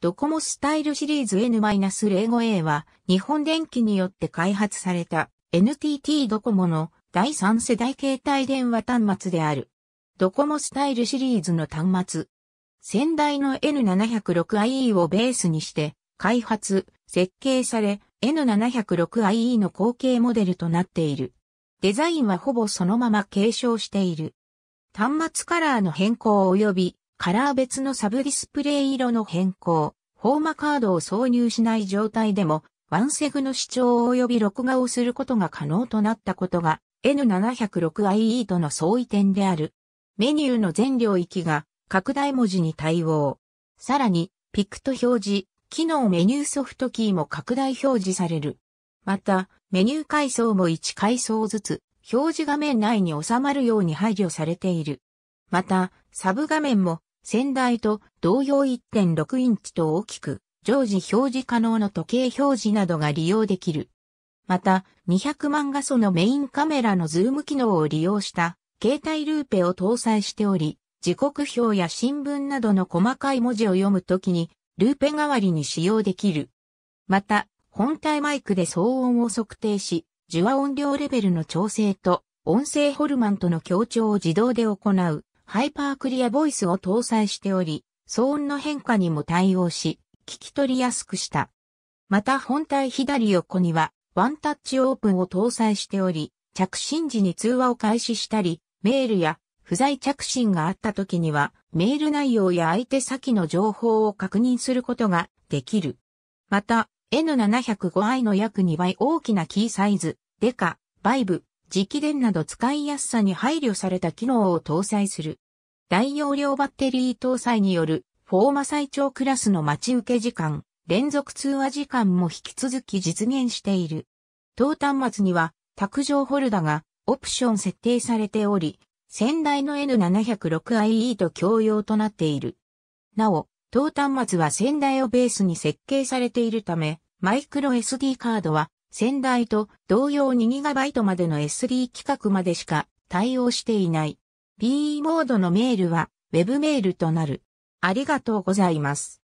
ドコモスタイルシリーズ N-05A は日本電機によって開発された NTT ドコモの第3世代携帯電話端末である。ドコモスタイルシリーズの端末。先代の N706IE をベースにして開発、設計され N706IE の後継モデルとなっている。デザインはほぼそのまま継承している。端末カラーの変更及びカラー別のサブディスプレイ色の変更、フォーマカードを挿入しない状態でも、ワンセグの視聴及び録画をすることが可能となったことが N706IE との相違点である。メニューの全領域が拡大文字に対応。さらに、ピクト表示、機能メニューソフトキーも拡大表示される。また、メニュー階層も1階層ずつ、表示画面内に収まるように配慮されている。また、サブ画面も先代と同様1.6インチと大きく、常時表示可能の時計表示などが利用できる。また、200万画素のメインカメラのズーム機能を利用した携帯ルーペを搭載しており、時刻表や新聞などの細かい文字を読むときにルーペ代わりに使用できる。また、本体マイクで騒音を測定し、受話音量レベルの調整と音声ホルマンとの協調を自動で行う。ハイパークリアボイスを搭載しており、騒音の変化にも対応し、聞き取りやすくした。また本体左横には、ワンタッチオープンを搭載しており、着信時に通話を開始したり、メールや不在着信があった時には、メール内容や相手先の情報を確認することができる。また、N705i の約2倍大きなキーサイズ、デカ、バイブ、直電など使いやすさに配慮された機能を搭載する。大容量バッテリー搭載によるフォーマ最長クラスの待ち受け時間、連続通話時間も引き続き実現している。当端末には卓上ホルダがオプション設定されており、先代の N706IE と共用となっている。なお、当端末は先代をベースに設計されているため、マイクロ SD カードは先代と同様 2GB までの SD 規格までしか対応していない。PE モードのメールは Web メールとなる。ありがとうございます。